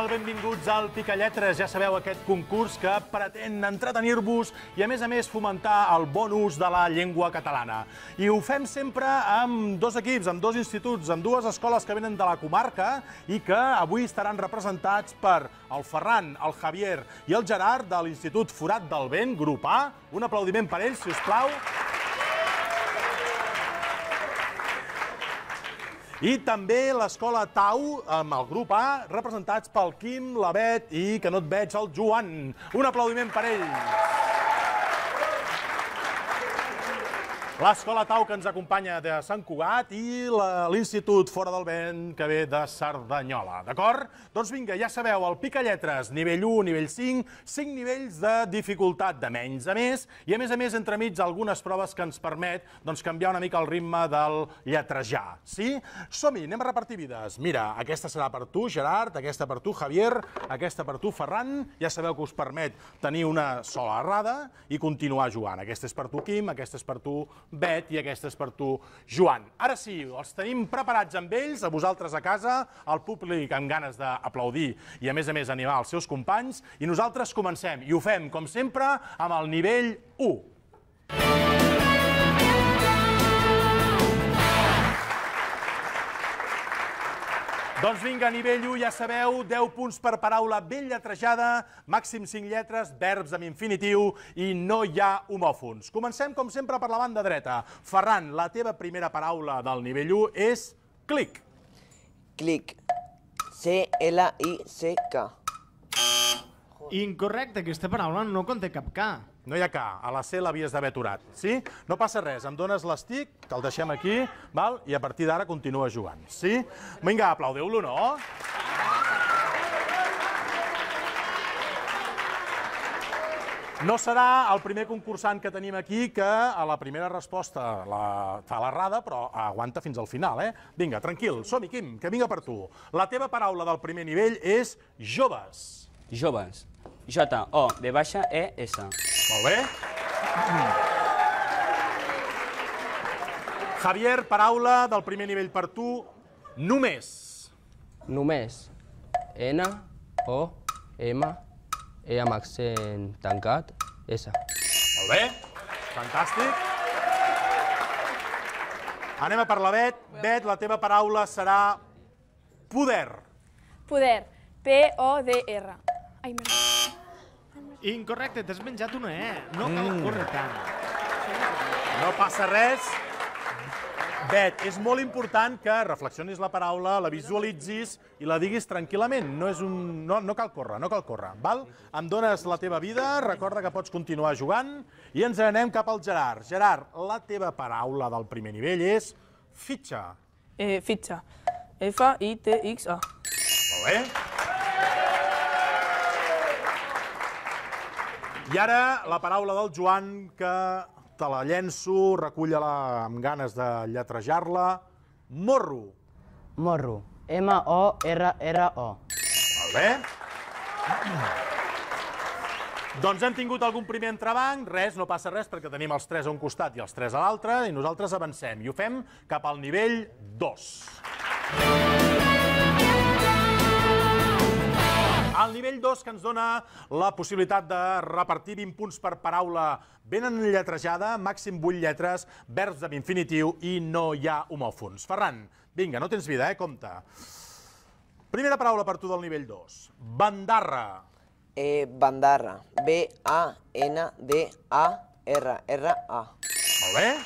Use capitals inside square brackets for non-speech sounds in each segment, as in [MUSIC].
tal? Benvinguts al Picalletres. Ja sabeu aquest concurs que pretén entretenir-vos i, a més a més, fomentar el bon ús de la llengua catalana. I ho fem sempre amb dos equips, amb dos instituts, amb dues escoles que venen de la comarca i que avui estaran representats per el Ferran, el Javier i el Gerard de l'Institut Forat del Vent, grup A. Un aplaudiment per ells, si us plau. I també l'escola Tau, amb el grup A, representats pel Quim, la Bet i, que no et veig, el Joan. Un aplaudiment per ells. L'Escola Tau, que ens acompanya de Sant Cugat, i l'Institut Fora del Vent, que ve de Cerdanyola. D'acord? Doncs vinga, ja sabeu, el pica lletres, nivell 1, nivell 5, 5 nivells de dificultat de menys a més, i a més a més, entremig, algunes proves que ens permet doncs, canviar una mica el ritme del lletrejar. Sí? Som-hi, anem a repartir vides. Mira, aquesta serà per tu, Gerard, aquesta per tu, Javier, aquesta per tu, Ferran. Ja sabeu que us permet tenir una sola errada i continuar jugant. Aquesta és per tu, Quim, aquesta és per tu, Bet, i aquesta és per tu, Joan. Ara sí, els tenim preparats amb ells, a vosaltres a casa, al públic amb ganes d'aplaudir i, a més a més, animar els seus companys, i nosaltres comencem, i ho fem, com sempre, amb el nivell 1. Doncs vinga, nivell 1, ja sabeu, 10 punts per paraula ben lletrejada, màxim 5 lletres, verbs amb infinitiu i no hi ha homòfons. Comencem, com sempre, per la banda dreta. Ferran, la teva primera paraula del nivell 1 és clic. Clic. C-L-I-C-K. Incorrecte, aquesta paraula no conté cap K. No hi ha K, a la C l'havies d'haver aturat, sí? No passa res, em dones l'estic, que el deixem aquí, val? i a partir d'ara continua jugant, sí? Vinga, aplaudeu-lo, no? No serà el primer concursant que tenim aquí que a la primera resposta la... fa l'errada, però aguanta fins al final, eh? Vinga, tranquil, som-hi, Quim, que vinga per tu. La teva paraula del primer nivell és joves. Joves. J-O-V-E-S. Molt bé. Javier, paraula del primer nivell per tu. Només. Només. N, O, M, E amb accent tancat, S. Molt bé. Fantàstic. Anem a per la Bet. Bet, la teva paraula serà poder. Poder. P-O-D-R. Ai, m'agrada. Incorrecte, t'has menjat una E. No mm. cal mm. córrer tant. No passa res. Bet, és molt important que reflexionis la paraula, la visualitzis i la diguis tranquil·lament. No, és un... no, no cal córrer, no cal córrer. Val? Em dones la teva vida, recorda que pots continuar jugant i ens anem cap al Gerard. Gerard, la teva paraula del primer nivell és fitxa. Eh, fitxa. F-I-T-X-A. Molt bé. I ara la paraula del Joan, que te la llenço, recull-la amb ganes de lletrejar-la. Morro. Morro. M-O-R-R-O. Molt bé. Doncs hem tingut algun primer entrebanc, res, no passa res, perquè tenim els tres a un costat i els tres a l'altre, i nosaltres avancem, i ho fem cap al nivell 2. Al nivell 2, que ens dona la possibilitat de repartir 20 punts per paraula ben enlletrejada, màxim 8 lletres, verbs amb infinitiu i no hi ha homòfons. Ferran, vinga, no tens vida, eh? Compte. Primera paraula per tu del nivell 2. Bandarra. Eh, bandarra. B-A-N-D-A-R-R-A. Molt bé.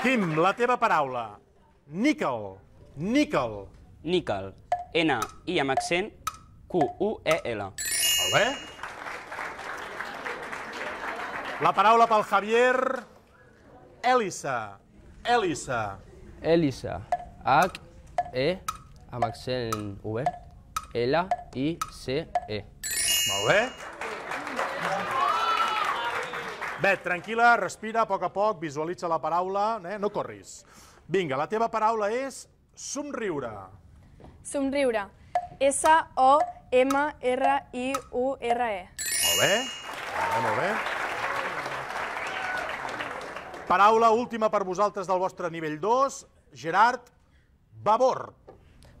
Quim, la teva paraula. Níquel. Níquel. Níquel. N, I amb accent, Q, U, E, L. Molt bé. La paraula pel Javier... Elisa. Elisa. Elisa. H, E, amb accent obert, L, I, C, E. Molt bé. Bet, tranquil·la, respira a poc a poc, visualitza la paraula, eh? no corris. Vinga, la teva paraula és somriure. Somriure. S-O-M-R-I-U-R-E. Molt bé. Molt bé, molt bé. Paraula última per vosaltres del vostre nivell 2. Gerard, Babor.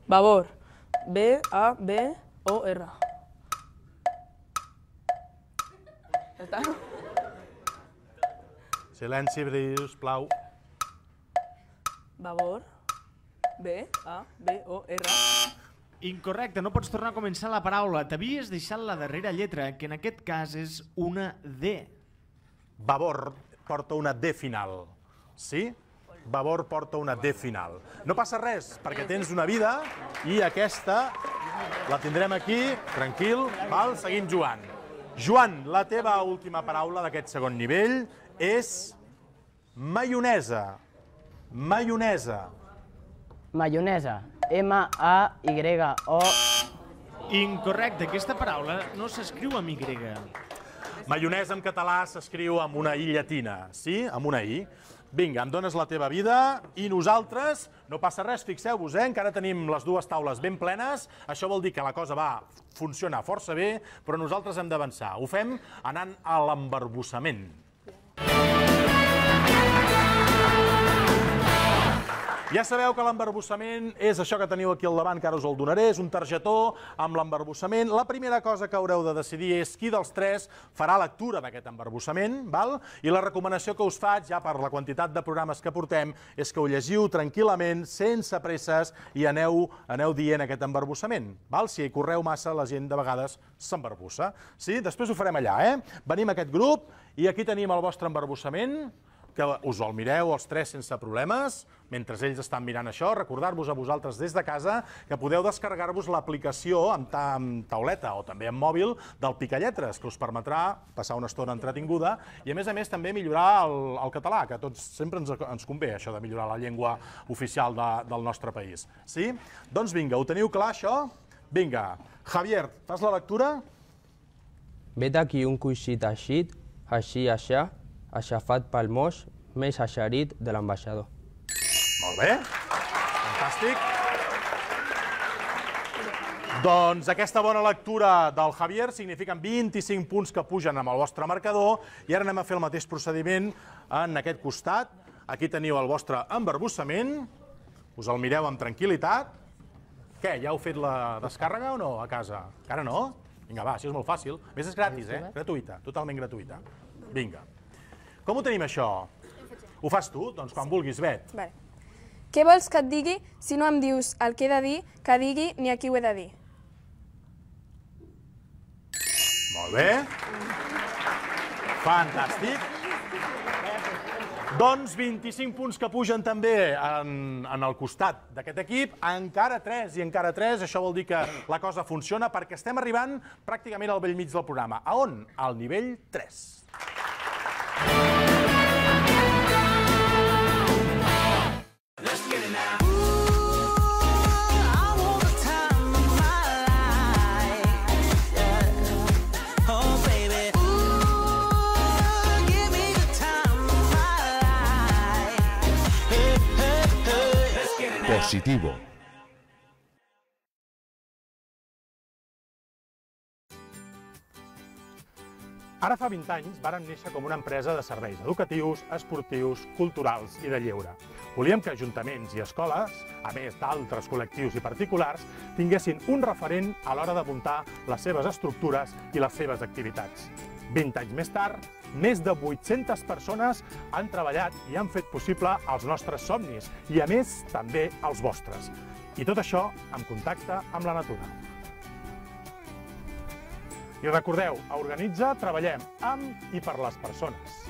Babor. B-A-B-O-R. Ja està? Silenci, Vavor. Babor. B-A-B-O-R. Incorrecte, no pots tornar a començar la paraula. T'havies deixat la darrera lletra, que en aquest cas és una D. Vavor porta una D final. Sí? Vavor porta una D final. No passa res, perquè tens una vida i aquesta la tindrem aquí, tranquil, val? Seguim jugant. Joan, la teva última paraula d'aquest segon nivell és maionesa. Maionesa. Mayonesa. M-A-Y-O... Incorrecte, aquesta paraula no s'escriu amb Y. Mayonesa en català s'escriu amb una I llatina, sí? Amb una I. Vinga, em dones la teva vida i nosaltres, no passa res, fixeu-vos, eh? encara tenim les dues taules ben plenes, això vol dir que la cosa va funcionar força bé, però nosaltres hem d'avançar. Ho fem anant a l'embarbussament. Yeah. Ja sabeu que l'embarbussament és això que teniu aquí al davant, que ara us el donaré, és un targetó amb l'embarbussament. La primera cosa que haureu de decidir és qui dels tres farà lectura d'aquest embarbussament, val? i la recomanació que us faig, ja per la quantitat de programes que portem, és que ho llegiu tranquil·lament, sense presses, i aneu, aneu dient aquest embarbussament. Val? Si correu massa, la gent de vegades s'embarbussa. Sí? Després ho farem allà. Eh? Venim a aquest grup i aquí tenim el vostre embarbussament, que us el mireu els tres sense problemes, mentre ells estan mirant això, recordar-vos a vosaltres des de casa que podeu descarregar-vos l'aplicació amb, ta amb tauleta o també amb mòbil del Picalletres, que us permetrà passar una estona entretinguda i, a més a més, també millorar el, el català, que tots sempre ens, ens convé això de millorar la llengua oficial de, del nostre país. Sí? Doncs vinga, ho teniu clar, això? Vinga, Javier, fas la lectura? Vet aquí un coixit així, així, així, aixafat pel moix més aixerit de l'ambaixador. Molt bé, fantàstic. Doncs aquesta bona lectura del Javier signifiquen 25 punts que pugen amb el vostre marcador i ara anem a fer el mateix procediment en aquest costat. Aquí teniu el vostre embarbussament, us el mireu amb tranquil·litat. Què, ja heu fet la descàrrega o no a casa? Encara no? Vinga, va, això és molt fàcil. A més, és gratis, eh? eh? Gratuïta, totalment gratuïta. Vinga. Com ho tenim, això? Ho fas tu? Doncs quan sí. vulguis, Bet. Vale. Què vols que et digui si no em dius el que he de dir, que digui ni a qui ho he de dir? Molt bé. Fantàstic. Doncs 25 punts que pugen també en, en el costat d'aquest equip, encara 3 i encara 3, això vol dir que la cosa funciona perquè estem arribant pràcticament al vell mig del programa. A on? Al nivell 3. positivo. Ara fa 20 anys vàrem néixer com una empresa de serveis educatius, esportius, culturals i de lleure. Volíem que ajuntaments i escoles, a més d'altres col·lectius i particulars, tinguessin un referent a l'hora de muntar les seves estructures i les seves activitats. 20 anys més tard, més de 800 persones han treballat i han fet possible els nostres somnis i, a més, també els vostres. I tot això en contacte amb la natura. I recordeu, a Organitza treballem amb i per les persones.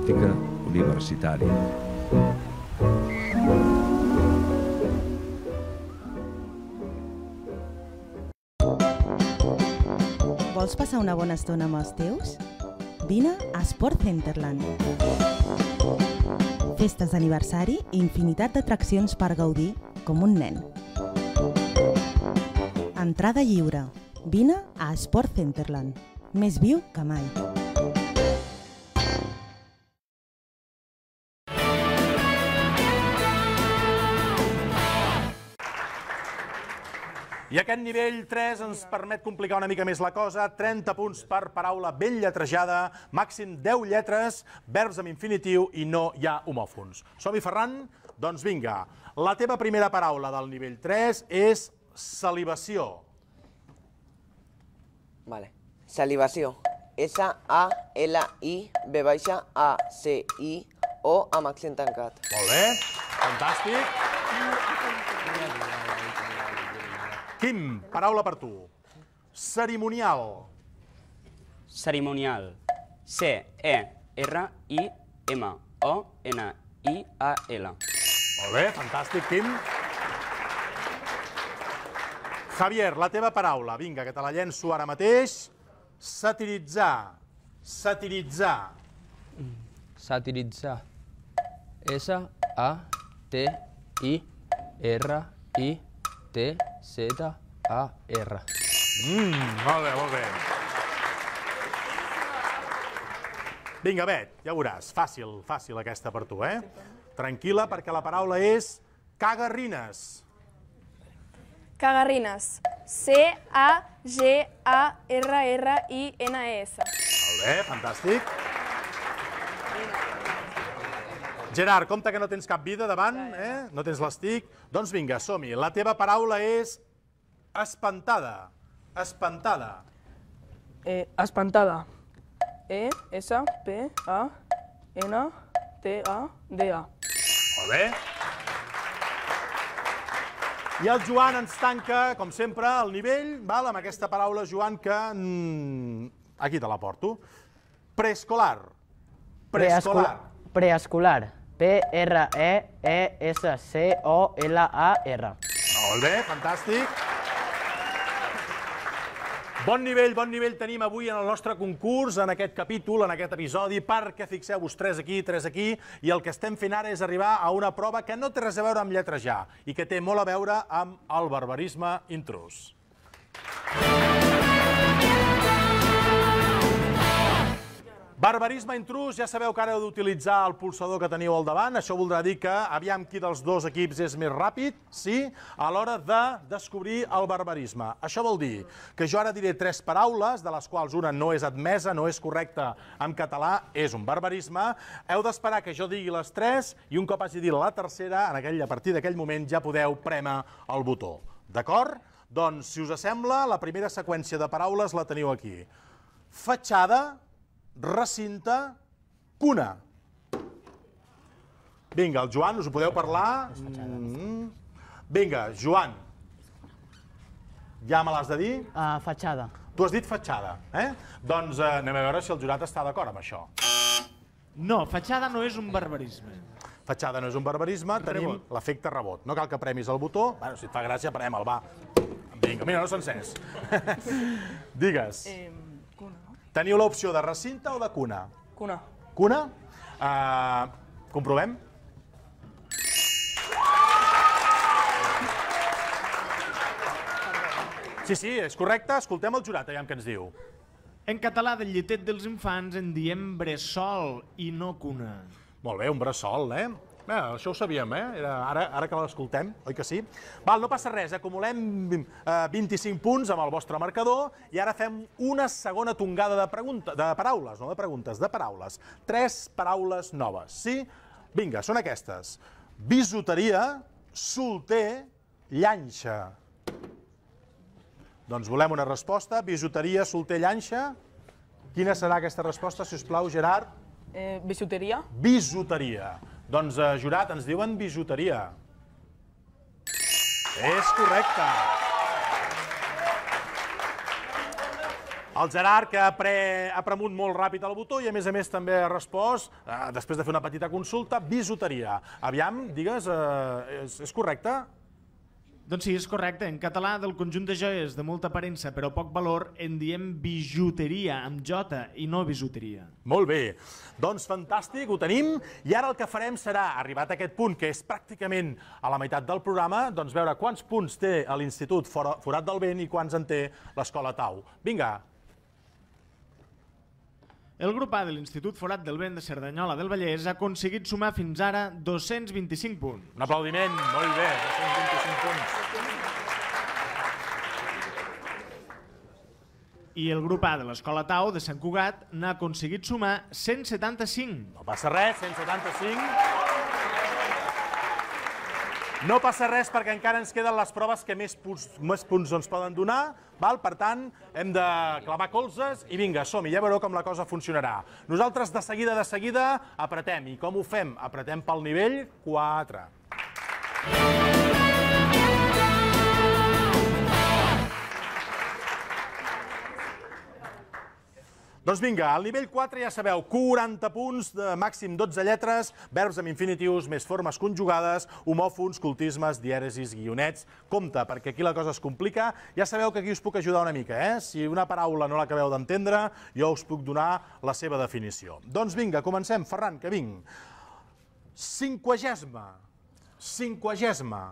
pràctica universitària. Vols passar una bona estona amb els teus? Vine a Sport Centerland. Festes d'aniversari i infinitat d'atraccions per gaudir com un nen. Entrada lliure. Vine a Sport Centerland. Més viu que mai. I aquest nivell 3 ens permet complicar una mica més la cosa. 30 punts per paraula ben lletrejada, màxim 10 lletres, verbs amb infinitiu i no hi ha homòfons. Som-hi, Ferran? Doncs vinga, la teva primera paraula del nivell 3 és salivació. Vale. Salivació. S-A-L-I-V-A-C-I-O amb accent tancat. Molt bé, fantàstic. Quim, paraula per tu. Cerimonial. Cerimonial. C-E-R-I-M-O-N-I-A-L. Molt bé, fantàstic, Quim. Javier, la teva paraula, vinga, que te la llenço ara mateix. Satiritzar. Satiritzar. Satiritzar. S-A-T-I-R-I-Z-A. T-Z-A-R. Mm, molt bé, molt bé. Vinga, Bet, ja veuràs. Fàcil, fàcil aquesta per tu, eh? Tranquil·la, perquè la paraula és cagarrines. Cagarrines. C-A-G-A-R-R-I-N-E-S. Molt bé, fantàstic. Gerard, compte que no tens cap vida davant, ja, ja. eh? no tens l'estic. Doncs vinga, som-hi. La teva paraula és espantada. Espantada. Eh, espantada. E, S, P, A, N, T, A, D, A. Molt bé. I el Joan ens tanca, com sempre, el nivell, val? amb aquesta paraula, Joan, que... Mm, aquí te la porto. Preescolar. Preescolar. Preescolar. P-R-E-E-S-C-O-L-A-R. Molt bé, fantàstic. Bon nivell, bon nivell tenim avui en el nostre concurs, en aquest capítol, en aquest episodi, perquè fixeu-vos, tres aquí, tres aquí, i el que estem fent ara és arribar a una prova que no té res a veure amb lletrejar i que té molt a veure amb el barbarisme intrus. Aplausos Barbarisme intrus, ja sabeu que ara heu d'utilitzar el pulsador que teniu al davant. Això voldrà dir que aviam qui dels dos equips és més ràpid, sí, a l'hora de descobrir el barbarisme. Això vol dir que jo ara diré tres paraules, de les quals una no és admesa, no és correcta en català, és un barbarisme. Heu d'esperar que jo digui les tres i un cop hagi dit la tercera, en aquell, a partir d'aquell moment ja podeu prema el botó. D'acord? Doncs, si us sembla, la primera seqüència de paraules la teniu aquí. Fatxada, recinte cuna. Vinga, el Joan, us ho podeu parlar? Mm. Vinga, Joan. Ja me l'has de dir? Ah, fatxada. Tu has dit fatxada, eh? Doncs eh, anem a veure si el jurat està d'acord amb això. No, fatxada no és un barbarisme. Fatxada no és un barbarisme, tenim l'efecte rebot. No cal que premis el botó, bueno, si et fa gràcia, prem-el, va. Vinga, mira, no s'encès. [LAUGHS] Digues. Eh... Teniu l'opció de recinte o de cuna? Cuna. Cuna? Uh, comprovem? Sí, sí, és correcte. Escoltem el jurat, aviam què ens diu. En català del llitet dels infants en diem bressol i no cuna. Molt bé, un bressol, eh? Bé, això ho sabíem, eh? Era ara, ara que l'escoltem, oi que sí? Val, no passa res, acumulem 25 eh, punts amb el vostre marcador i ara fem una segona tongada de, pregunta, de paraules, no de preguntes, de paraules. Tres paraules noves, sí? Vinga, són aquestes. Bisoteria, solter, llanxa. Doncs volem una resposta. Bisoteria, solter, llanxa. Quina serà aquesta resposta, si us plau, Gerard? Eh, bisoteria. Bisoteria. Doncs, eh, jurat, ens diuen bisuteria. És correcte. El Gerard, que ha, pre... ha premut molt ràpid el botó i, a més a més, també ha respost, eh, després de fer una petita consulta, bisuteria. Aviam, digues, eh, és, és correcte? Doncs sí, és correcte. En català, del conjunt de joies de molta aparença però poc valor, en diem bijuteria, amb J, i no bisuteria. Molt bé. Doncs fantàstic, ho tenim. I ara el que farem serà, arribat a aquest punt, que és pràcticament a la meitat del programa, doncs veure quants punts té l'Institut Forat del Vent i quants en té l'Escola Tau. Vinga, el grup A de l'Institut Forat del Vent de Cerdanyola del Vallès ha aconseguit sumar fins ara 225 punts. Un aplaudiment, molt bé, 225 punts. I el grup A de l'Escola Tau de Sant Cugat n'ha aconseguit sumar 175. No passa res, 175. No passa res perquè encara ens queden les proves que més punts, més punts ens poden donar, val? per tant, hem de clavar colzes i vinga, som-hi, ja veureu com la cosa funcionarà. Nosaltres de seguida, de seguida, apretem. I com ho fem? Apretem pel nivell 4. 4. Doncs vinga, al nivell 4 ja sabeu, 40 punts, de màxim 12 lletres, verbs amb infinitius, més formes conjugades, homòfons, cultismes, dièresis, guionets... Compte, perquè aquí la cosa es complica. Ja sabeu que aquí us puc ajudar una mica, eh? Si una paraula no l'acabeu d'entendre, jo us puc donar la seva definició. Doncs vinga, comencem. Ferran, que vinc. Cinquagesma. Cinquagesma.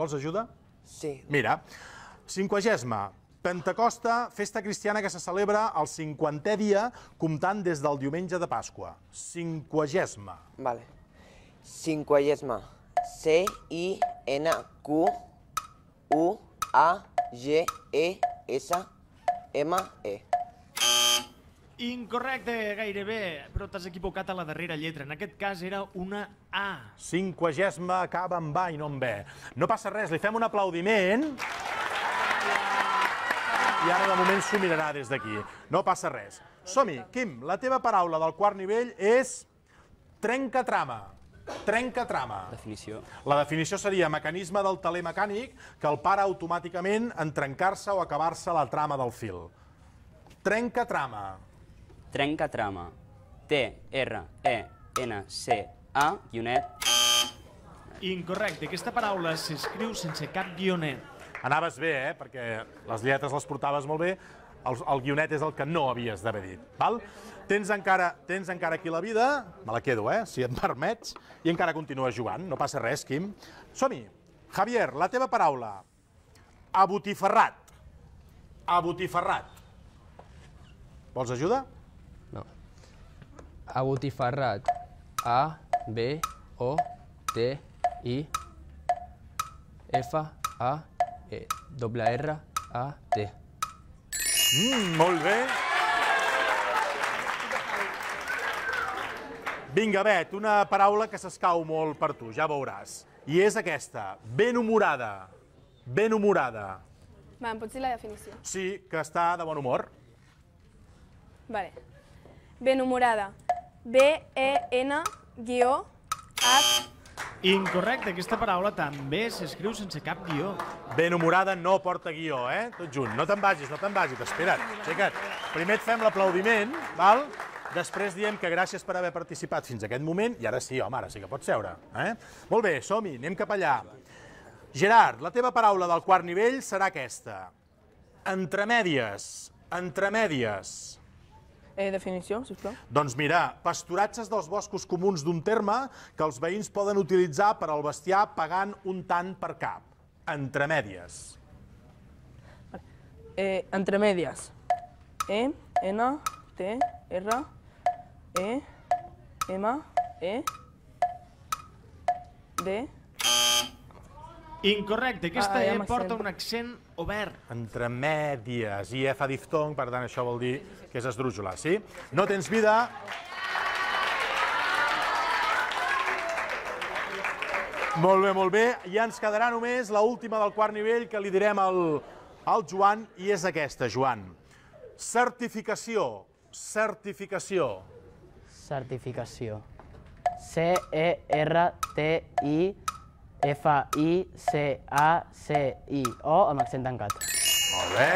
Vols ajuda? Sí. Mira, cinquagesma Pentecosta, festa cristiana que se celebra el 50è dia, comptant des del diumenge de Pasqua. Cinquagesma. Vale. Cinquagesma. C-I-N-Q-U-A-G-E-S-M-E. E. Incorrecte, gairebé, però t'has equivocat a la darrera lletra. En aquest cas era una A. Cinquagesma acaba amb A i no amb B. No passa res, li fem un aplaudiment. Aplaudiment i ara de moment s'ho mirarà des d'aquí. No passa res. Som-hi. Quim, la teva paraula del quart nivell és trenca trama. Trenca trama. Definició. La definició seria mecanisme del teler mecànic que el para automàticament en trencar-se o acabar-se la trama del fil. Trenca trama. Trenca trama. T-R-E-N-C-A, guionet. Incorrecte. Aquesta paraula s'escriu sense cap guionet. Anaves bé, eh? perquè les lletres les portaves molt bé, el, el guionet és el que no havies d'haver dit. Val? Tens, encara, tens encara aquí la vida, me la quedo, eh? si et [LAUGHS] permets, i encara continues jugant, no passa res, Quim. Som-hi. Javier, la teva paraula. Abotifarrat. Abotifarrat. Vols ajuda? No. Abotifarrat. A, B, O, T, I, F, A, eh, doble R, A, T. Mm, molt bé. Vinga, Bet, una paraula que s'escau molt per tu, ja veuràs. I és aquesta, ben humorada. Ben humorada. Va, em pots dir la definició? Sí, que està de bon humor. Vale. Benhumorada. B-E-N d H Incorrecte, aquesta paraula també s'escriu sense cap guió. Ben humorada no porta guió, eh? Tot junt. No te'n vagis, no te'n vagis. Espera't, aixeca't. Primer et fem l'aplaudiment, val? Després diem que gràcies per haver participat fins a aquest moment, i ara sí, home, ara sí que pots seure. Eh? Molt bé, som-hi, anem cap allà. Gerard, la teva paraula del quart nivell serà aquesta. Entremèdies, entremèdies. Eh, definició, sisplau. Doncs mira, pasturatges dels boscos comuns d'un terme que els veïns poden utilitzar per al bestiar pagant un tant per cap. Entre mèdies. Eh, entre mèdies. E, N, T, R, E, M, E, D, Incorrecte, aquesta ah, ja E porta un accent obert. Entre mèdies, i E fa diftong, per tant això vol dir que és esdrújula, sí? No tens vida... Molt bé, molt bé. Ja ens quedarà només la última del quart nivell que li direm al, al Joan, i és aquesta, Joan. Certificació. Certificació. Certificació. C-E-R-T-I-C-A F-I-C-A-C-I-O amb accent tancat. Molt bé.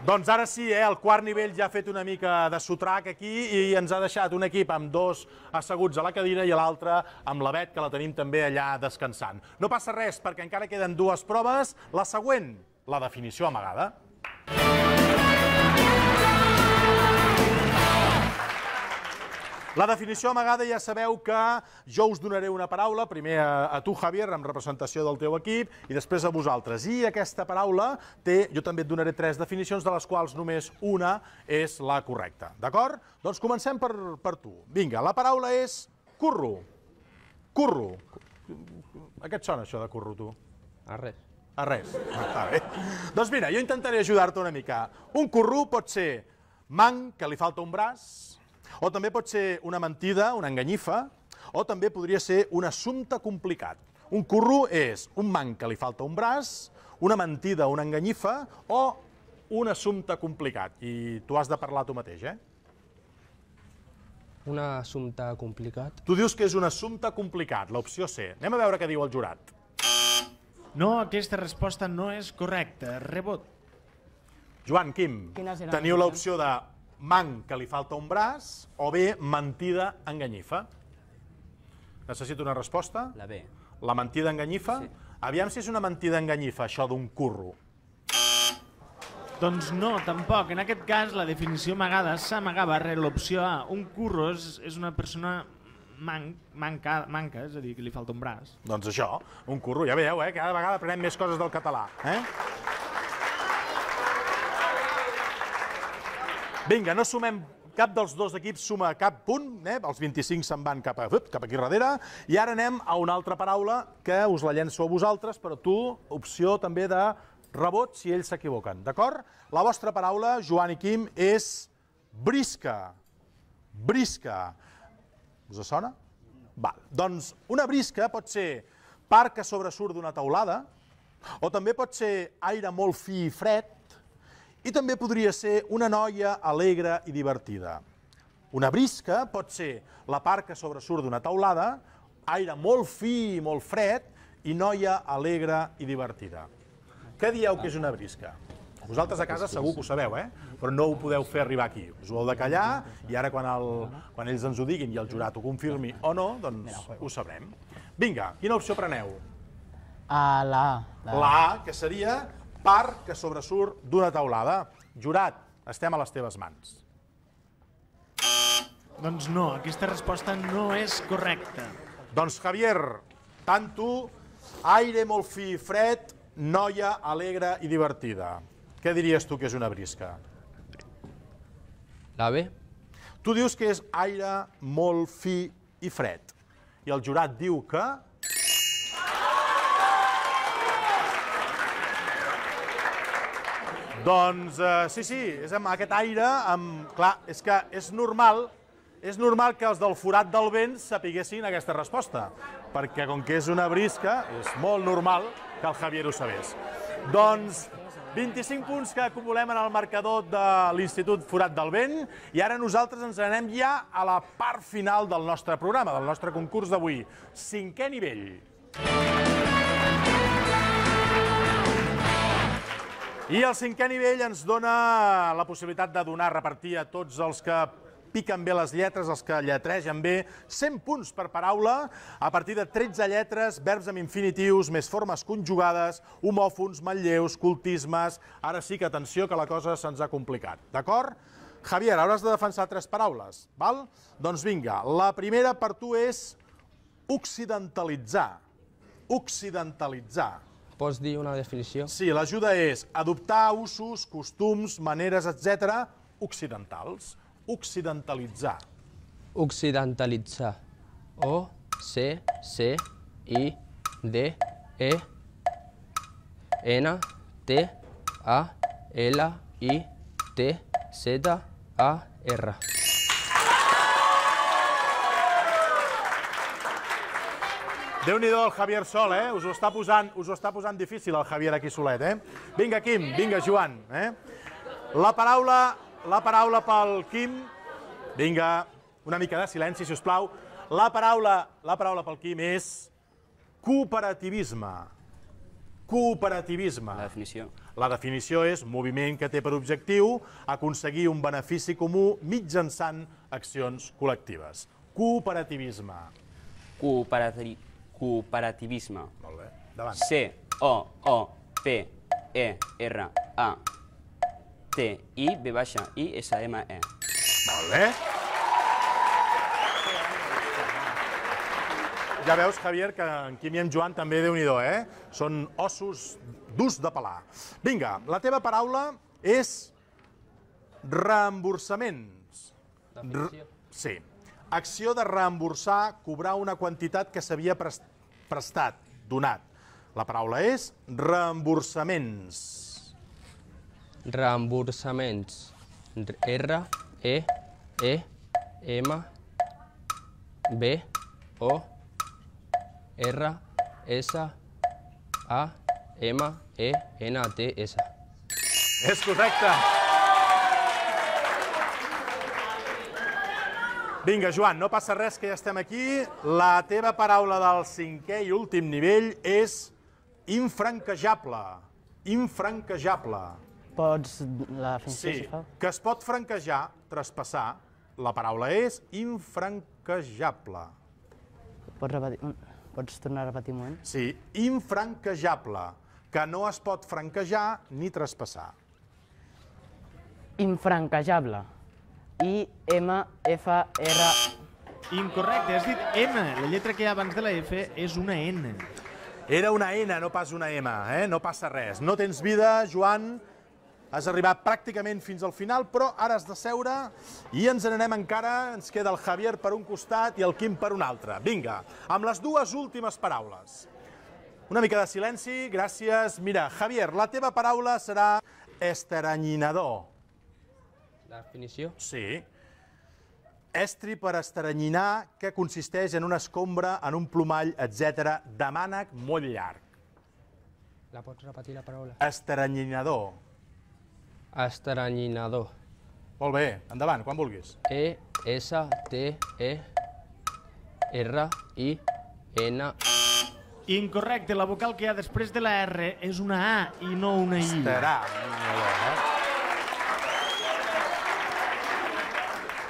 Doncs ara sí, eh? el quart nivell ja ha fet una mica de sotrac aquí i ens ha deixat un equip amb dos asseguts a la cadira i l'altre amb la vet, que la tenim també allà descansant. No passa res, perquè encara queden dues proves. La següent, la definició amagada. Música La definició amagada ja sabeu que jo us donaré una paraula, primer a, a tu, Javier, en representació del teu equip, i després a vosaltres. I aquesta paraula té, jo també et donaré tres definicions, de les quals només una és la correcta. D'acord? Doncs comencem per, per tu. Vinga, la paraula és curro. Curro. A què et sona això de curro, tu? A res. A res. Ah, està bé. Doncs mira, jo intentaré ajudar-te una mica. Un curro pot ser manc, que li falta un braç, o també pot ser una mentida, una enganyifa, o també podria ser un assumpte complicat. Un curro és un man que li falta un braç, una mentida, una enganyifa, o un assumpte complicat. I tu has de parlar tu mateix, eh? Un assumpte complicat. Tu dius que és un assumpte complicat, l'opció C. Anem a veure què diu el jurat. No, aquesta resposta no és correcta. Rebot. Joan, Quim, teniu l'opció de manc que li falta un braç, o bé mentida enganyifa. Necessito una resposta? La B. La mentida enganyifa? Sí. Aviam si és una mentida enganyifa, això d'un curro. Doncs no, tampoc. En aquest cas, la definició amagada s'amagava rere l'opció A. Un curro és, és una persona man, manca, manca, és a dir, que li falta un braç. Doncs això, un curro, ja veieu, eh? cada vegada aprenem més coses del català. Eh? Vinga, no sumem cap dels dos equips suma cap punt, eh? els 25 se'n van cap, a, cap aquí darrere, i ara anem a una altra paraula que us la llenço a vosaltres, però tu, opció també de rebot si ells s'equivoquen, d'acord? La vostra paraula, Joan i Quim, és brisca. Brisca. Us sona? Val. Doncs una brisca pot ser part que sobresurt d'una teulada, o també pot ser aire molt fi i fred, i també podria ser una noia alegre i divertida. Una brisca pot ser la part que sobresurt d'una taulada, aire molt fi i molt fred, i noia alegre i divertida. Què dieu que és una brisca? Vosaltres a casa segur que ho sabeu, eh? però no ho podeu fer arribar aquí. Us ho heu de callar i ara quan, el, quan ells ens ho diguin i el jurat ho confirmi o no, doncs ho sabrem. Vinga, quina opció preneu? A la A. La A, que seria part que sobresurt d'una taulada. Jurat, estem a les teves mans. Doncs no, aquesta resposta no és correcta. Doncs Javier, tant tu, aire molt fi i fred, noia alegre i divertida. Què diries tu que és una brisca? La B. Tu dius que és aire molt fi i fred. I el jurat diu que... Doncs eh, sí, sí, és amb aquest aire, amb... clar, és que és normal, és normal que els del forat del vent sapiguessin aquesta resposta, perquè com que és una brisca, és molt normal que el Javier ho sabés. Doncs 25 punts que acumulem en el marcador de l'Institut Forat del Vent i ara nosaltres ens anem ja a la part final del nostre programa, del nostre concurs d'avui, cinquè nivell. Música I el cinquè nivell ens dona la possibilitat de donar, repartir a tots els que piquen bé les lletres, els que lletregen bé, 100 punts per paraula, a partir de 13 lletres, verbs amb infinitius, més formes conjugades, homòfons, manlleus, cultismes... Ara sí que atenció, que la cosa se'ns ha complicat, d'acord? Javier, hauràs de defensar tres paraules, val? Doncs vinga, la primera per tu és occidentalitzar. Occidentalitzar. Pots dir una definició? Sí, l'ajuda és adoptar usos, costums, maneres, etc occidentals. Occidentalitzar. Occidentalitzar. O, C, C, I, D, E, N, T, A, L, I, T, Z, A, R. déu nhi el Javier Sol, eh? Us ho, està posant, us ho està posant difícil, el Javier aquí solet, eh? Vinga, Quim, vinga, Joan, eh? La paraula, la paraula pel Quim... Vinga, una mica de silenci, si us plau. La paraula, la paraula pel Quim és cooperativisme. Cooperativisme. La definició. La definició és moviment que té per objectiu aconseguir un benefici comú mitjançant accions col·lectives. Cooperativisme. Cooperativisme Cooperativisme. Molt bé. Davant. C-O-O-P-E-R-A-T-I-V-I-S-M-E. Molt bé. E. Ja veus, Javier, que en Quim i en Joan també, déu nhi eh? Són ossos durs de pelar. Vinga, la teva paraula és reemborsaments. Definició. sí. Acció de reemborsar, cobrar una quantitat que s'havia prestat prestat, donat. La paraula és reemborsaments. Reemborsaments. R, E, E, M, B, O, R, S, A, M, E, N, T, S. És correcte. Vinga, Joan, no passa res, que ja estem aquí. La teva paraula del cinquè i últim nivell és infranquejable. Infranquejable. Pots... La sí, que es pot franquejar, traspassar. La paraula és infranquejable. Pots, repetir, pots tornar a repetir un moment? Sí, infranquejable, que no es pot franquejar ni traspassar. Infranquejable. I, M, F, R... Incorrecte, has dit M. La lletra que hi ha abans de la F és una N. Era una N, no pas una M, eh? No passa res. No tens vida, Joan. Has arribat pràcticament fins al final, però ara has de seure i ens n'anem encara. Ens queda el Javier per un costat i el Quim per un altre. Vinga, amb les dues últimes paraules. Una mica de silenci, gràcies. Mira, Javier, la teva paraula serà esteranyinador. Definició? Sí. Estri per estranyinar, que consisteix en una escombra, en un plomall, etc. de mànec molt llarg. La pots repetir, la paraula? Estranyinador. Estranyinador. Molt bé, endavant, quan vulguis. E, S, T, E, R, I, N... Incorrecte, la vocal que hi ha després de la R és una A i no una I. Estarà. Molt eh?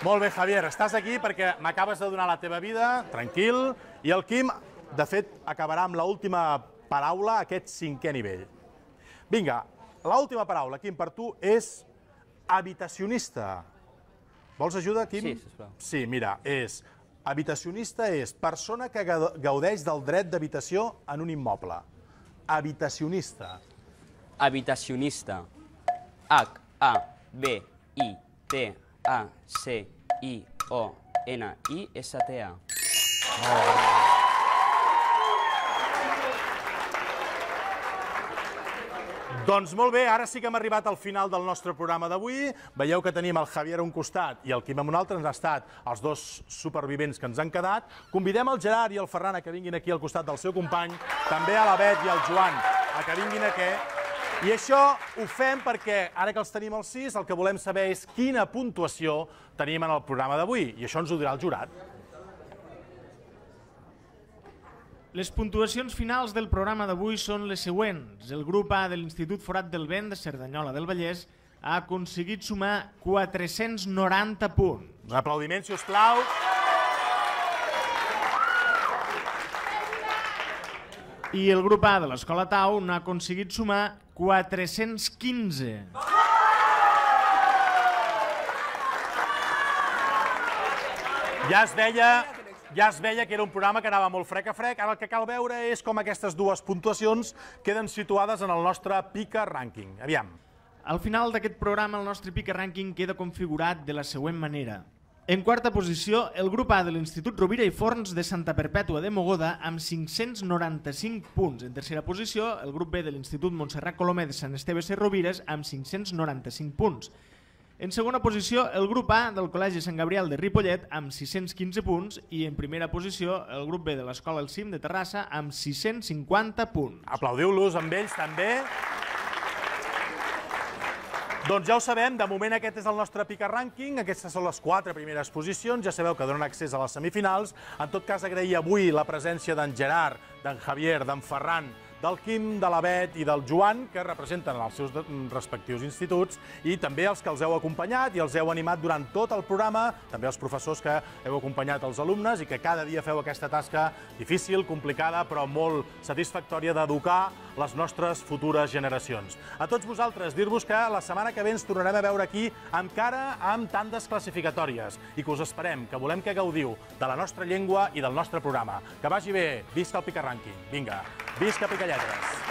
Molt bé, Javier, estàs aquí perquè m'acabes de donar la teva vida, tranquil, i el Quim, de fet, acabarà amb l'última paraula a aquest cinquè nivell. Vinga, l'última paraula, Quim, per tu és habitacionista. Vols ajuda, Quim? Sí, sisplau. Sí, mira, és... Habitacionista és persona que gaudeix del dret d'habitació en un immoble. Habitacionista. Habitacionista. H-A-B-I-T a-C-I-O-N-I-S-T-A. Doncs molt bé, ara sí que hem arribat al final del nostre programa d'avui. Veieu que tenim el Javier a un costat i el Quim a un altre, ens ha estat els dos supervivents que ens han quedat. Convidem el Gerard i el Ferran a que vinguin aquí al costat del seu company, també a la Bet i al Joan, a que vinguin aquí i això ho fem perquè, ara que els tenim els sis, el que volem saber és quina puntuació tenim en el programa d'avui, i això ens ho dirà el jurat. Les puntuacions finals del programa d'avui són les següents. El grup A de l'Institut Forat del Vent de Cerdanyola del Vallès ha aconseguit sumar 490 punts. Un aplaudiment, si us plau. I el grup A de l'Escola Tau n'ha aconseguit sumar 415. Ja es deia ja es veia que era un programa que anava molt frec a frec. Ara el que cal veure és com aquestes dues puntuacions queden situades en el nostre pica rànquing. Aviam. Al final d'aquest programa el nostre pica rànquing queda configurat de la següent manera. En quarta posició, el grup A de l'Institut Rovira i Forns de Santa Perpètua de Mogoda amb 595 punts. En tercera posició, el grup B de l'Institut Montserrat Colomer de Sant Esteve Rovires amb 595 punts. En segona posició, el grup A del Col·legi Sant Gabriel de Ripollet amb 615 punts i en primera posició, el grup B de l'Escola El Cim de Terrassa amb 650 punts. Aplaudiu-los amb ells també. Doncs ja ho sabem, de moment aquest és el nostre pica rànquing, aquestes són les quatre primeres posicions, ja sabeu que donen accés a les semifinals. En tot cas, agrair avui la presència d'en Gerard, d'en Javier, d'en Ferran, del Quim, de l'Avet i del Joan, que representen els seus mm, respectius instituts, i també els que els heu acompanyat i els heu animat durant tot el programa, també els professors que heu acompanyat els alumnes i que cada dia feu aquesta tasca difícil, complicada, però molt satisfactòria d'educar les nostres futures generacions. A tots vosaltres, dir-vos que la setmana que ve ens tornarem a veure aquí encara amb tantes classificatòries i que us esperem, que volem que gaudiu de la nostra llengua i del nostre programa. Que vagi bé, visca el Picarranqui. Vinga, visca Picarranqui. editors.